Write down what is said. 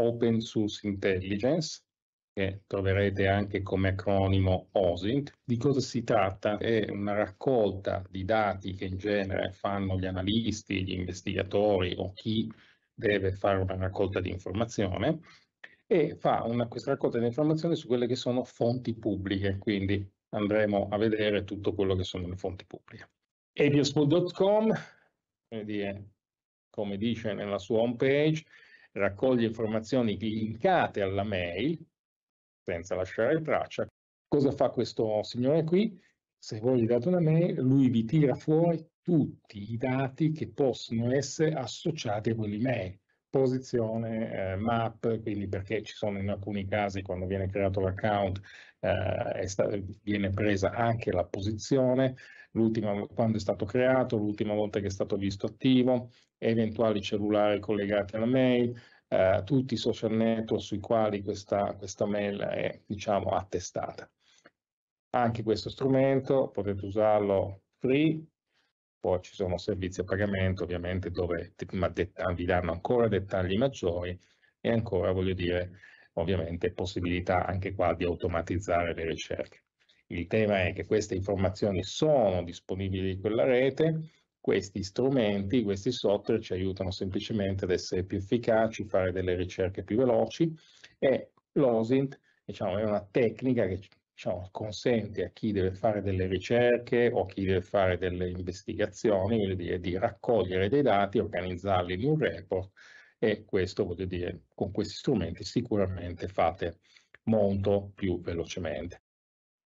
Open Source Intelligence, che troverete anche come acronimo OSINT. Di cosa si tratta? È una raccolta di dati che in genere fanno gli analisti, gli investigatori o chi deve fare una raccolta di informazione e fa una, questa raccolta di informazioni su quelle che sono fonti pubbliche, quindi andremo a vedere tutto quello che sono le fonti pubbliche. Ebiospool.com, come dice nella sua home page, raccoglie informazioni linkate alla mail, senza lasciare traccia. Cosa fa questo signore qui? Se voi gli date una mail, lui vi tira fuori tutti i dati che possono essere associati a quell'email posizione, eh, map, quindi perché ci sono in alcuni casi quando viene creato l'account eh, viene presa anche la posizione, l'ultima, quando è stato creato, l'ultima volta che è stato visto attivo, eventuali cellulari collegati alla mail, eh, tutti i social network sui quali questa, questa mail è diciamo, attestata. Anche questo strumento potete usarlo free, poi ci sono servizi a pagamento ovviamente dove vi danno ancora dettagli maggiori e ancora voglio dire ovviamente possibilità anche qua di automatizzare le ricerche. Il tema è che queste informazioni sono disponibili in quella rete, questi strumenti, questi software ci aiutano semplicemente ad essere più efficaci, fare delle ricerche più veloci e l'OSINT diciamo, è una tecnica che diciamo, consente a chi deve fare delle ricerche o a chi deve fare delle investigazioni dire, di raccogliere dei dati, organizzarli in un report e questo voglio dire con questi strumenti sicuramente fate molto più velocemente.